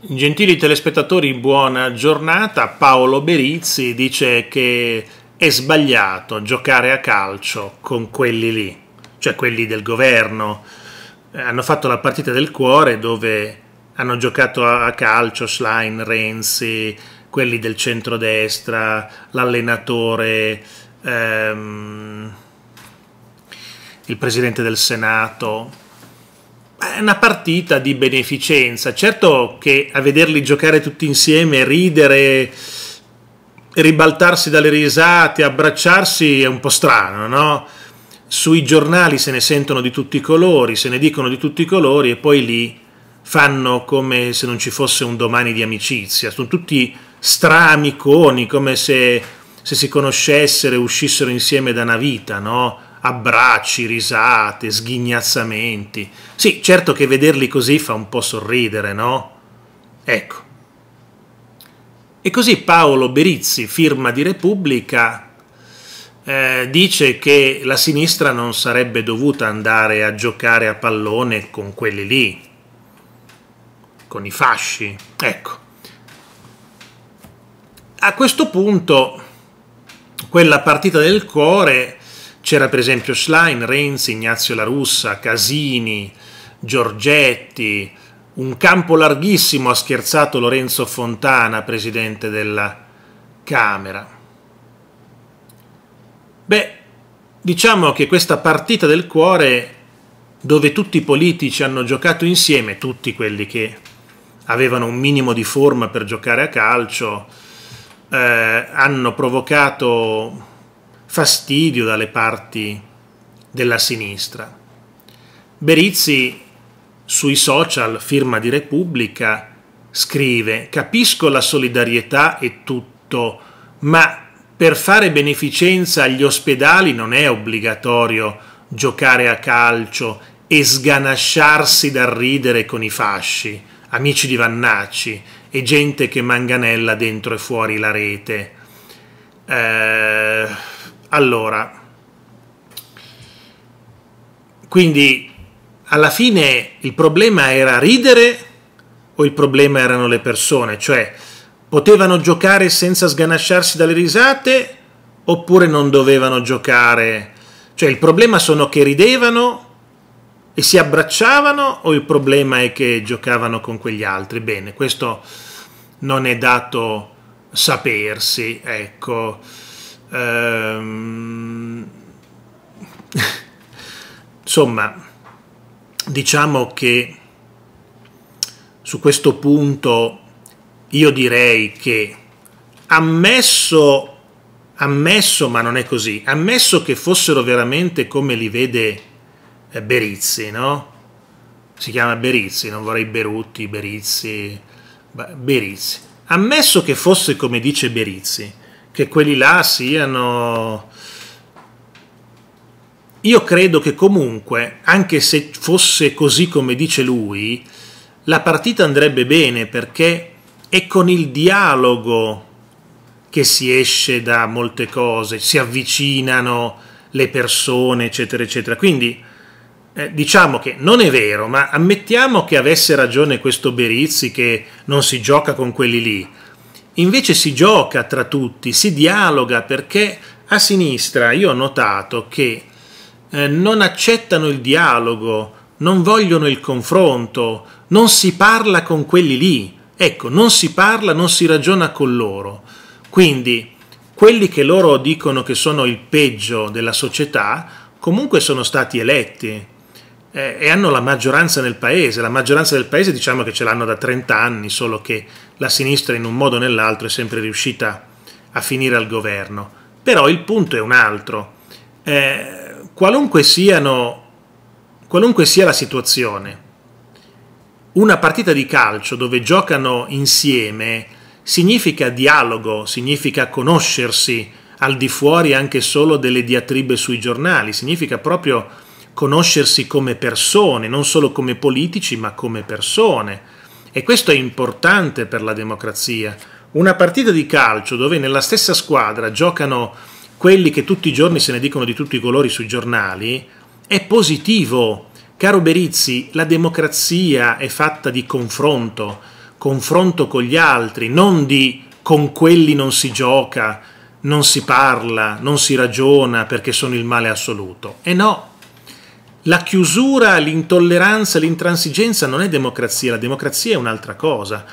Gentili telespettatori, buona giornata. Paolo Berizzi dice che è sbagliato giocare a calcio con quelli lì, cioè quelli del governo. Eh, hanno fatto la partita del cuore dove hanno giocato a calcio Schlein, Renzi, quelli del centrodestra, l'allenatore, ehm, il presidente del Senato è una partita di beneficenza. Certo che a vederli giocare tutti insieme, ridere, ribaltarsi dalle risate, abbracciarsi è un po' strano, no? Sui giornali se ne sentono di tutti i colori, se ne dicono di tutti i colori e poi lì fanno come se non ci fosse un domani di amicizia. Sono tutti stramiconi, come se, se si conoscessero e uscissero insieme da una vita, no? abbracci, risate, sghignazzamenti. Sì, certo che vederli così fa un po' sorridere, no? Ecco. E così Paolo Berizzi, firma di Repubblica, eh, dice che la sinistra non sarebbe dovuta andare a giocare a pallone con quelli lì, con i fasci. Ecco. A questo punto quella partita del cuore c'era per esempio Schlein, Renzi, Ignazio La Russa, Casini, Giorgetti, un campo larghissimo ha scherzato Lorenzo Fontana, presidente della Camera. Beh, diciamo che questa partita del cuore dove tutti i politici hanno giocato insieme, tutti quelli che avevano un minimo di forma per giocare a calcio, eh, hanno provocato fastidio dalle parti della sinistra. Berizzi sui social, firma di Repubblica, scrive capisco la solidarietà e tutto, ma per fare beneficenza agli ospedali non è obbligatorio giocare a calcio e sganasciarsi dal ridere con i fasci, amici di Vannacci e gente che manganella dentro e fuori la rete. Eh allora, quindi alla fine il problema era ridere o il problema erano le persone? Cioè, potevano giocare senza sganasciarsi dalle risate oppure non dovevano giocare? Cioè, il problema sono che ridevano e si abbracciavano o il problema è che giocavano con quegli altri? Bene, questo non è dato sapersi, ecco. Ehm, insomma, diciamo che su questo punto io direi che ammesso, ammesso, ma non è così, ammesso che fossero veramente come li vede eh, Berizzi, no? Si chiama Berizzi, non vorrei Berutti, Berizzi, Berizzi. Ammesso che fosse come dice Berizzi, che quelli là siano... Io credo che comunque, anche se fosse così come dice lui, la partita andrebbe bene perché è con il dialogo che si esce da molte cose, si avvicinano le persone, eccetera, eccetera. Quindi eh, diciamo che non è vero, ma ammettiamo che avesse ragione questo Berizzi che non si gioca con quelli lì. Invece si gioca tra tutti, si dialoga perché a sinistra io ho notato che eh, non accettano il dialogo, non vogliono il confronto, non si parla con quelli lì. Ecco, non si parla, non si ragiona con loro. Quindi quelli che loro dicono che sono il peggio della società comunque sono stati eletti eh, e hanno la maggioranza nel paese, la maggioranza del paese diciamo che ce l'hanno da 30 anni, solo che la sinistra in un modo o nell'altro è sempre riuscita a finire al governo. Però il punto è un altro. Eh, qualunque, siano, qualunque sia la situazione, una partita di calcio dove giocano insieme significa dialogo, significa conoscersi al di fuori anche solo delle diatribe sui giornali, significa proprio conoscersi come persone, non solo come politici, ma come persone. E questo è importante per la democrazia. Una partita di calcio dove nella stessa squadra giocano quelli che tutti i giorni se ne dicono di tutti i colori sui giornali è positivo. Caro Berizzi, la democrazia è fatta di confronto, confronto con gli altri, non di con quelli non si gioca, non si parla, non si ragiona perché sono il male assoluto. E no, la chiusura, l'intolleranza, l'intransigenza non è democrazia, la democrazia è un'altra cosa.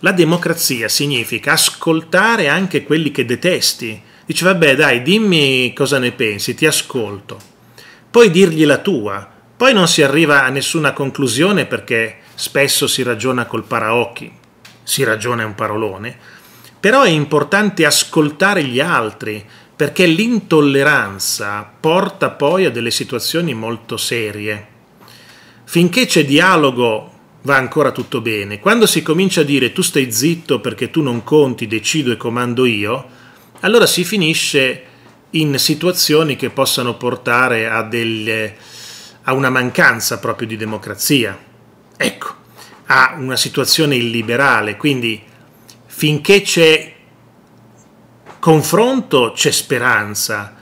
La democrazia significa ascoltare anche quelli che detesti. Dice, vabbè, dai, dimmi cosa ne pensi, ti ascolto. Poi dirgli la tua. Poi non si arriva a nessuna conclusione perché spesso si ragiona col paraocchi. Si ragiona è un parolone. Però è importante ascoltare gli altri, perché l'intolleranza porta poi a delle situazioni molto serie. Finché c'è dialogo va ancora tutto bene, quando si comincia a dire tu stai zitto perché tu non conti, decido e comando io, allora si finisce in situazioni che possano portare a, delle, a una mancanza proprio di democrazia. Ecco, a una situazione illiberale, quindi finché c'è confronto c'è speranza.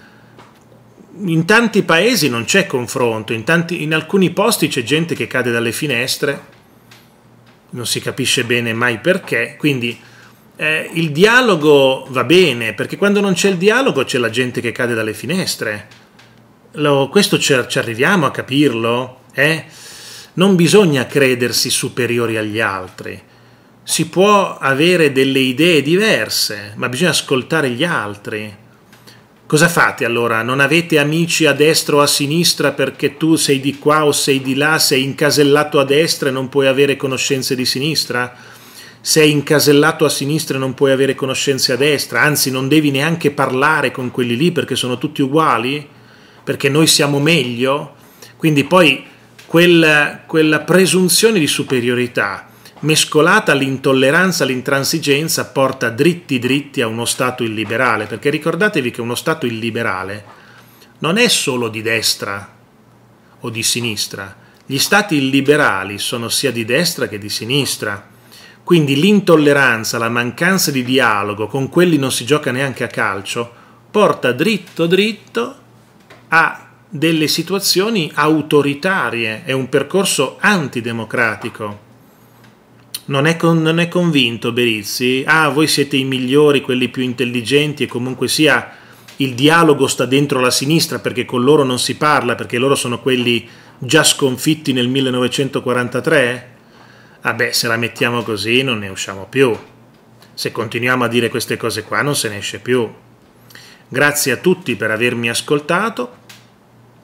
In tanti paesi non c'è confronto, in, tanti, in alcuni posti c'è gente che cade dalle finestre, non si capisce bene mai perché, quindi eh, il dialogo va bene, perché quando non c'è il dialogo c'è la gente che cade dalle finestre. Lo, questo ci, ci, arriviamo a capirlo? Eh? Non bisogna credersi superiori agli altri si può avere delle idee diverse, ma bisogna ascoltare gli altri. Cosa fate allora? Non avete amici a destra o a sinistra perché tu sei di qua o sei di là, sei incasellato a destra e non puoi avere conoscenze di sinistra? Sei incasellato a sinistra e non puoi avere conoscenze a destra, anzi non devi neanche parlare con quelli lì perché sono tutti uguali? Perché noi siamo meglio? Quindi poi quella, quella presunzione di superiorità mescolata all'intolleranza, all'intransigenza, porta dritti dritti a uno Stato illiberale, perché ricordatevi che uno Stato illiberale non è solo di destra o di sinistra, gli Stati illiberali sono sia di destra che di sinistra, quindi l'intolleranza, la mancanza di dialogo, con quelli non si gioca neanche a calcio, porta dritto dritto a delle situazioni autoritarie, è un percorso antidemocratico. Non è, con, non è convinto Berizzi? Ah, voi siete i migliori, quelli più intelligenti e comunque sia il dialogo sta dentro la sinistra perché con loro non si parla, perché loro sono quelli già sconfitti nel 1943? Vabbè, ah se la mettiamo così non ne usciamo più. Se continuiamo a dire queste cose qua non se ne esce più. Grazie a tutti per avermi ascoltato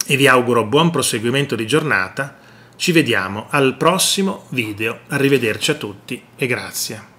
e vi auguro buon proseguimento di giornata ci vediamo al prossimo video, arrivederci a tutti e grazie.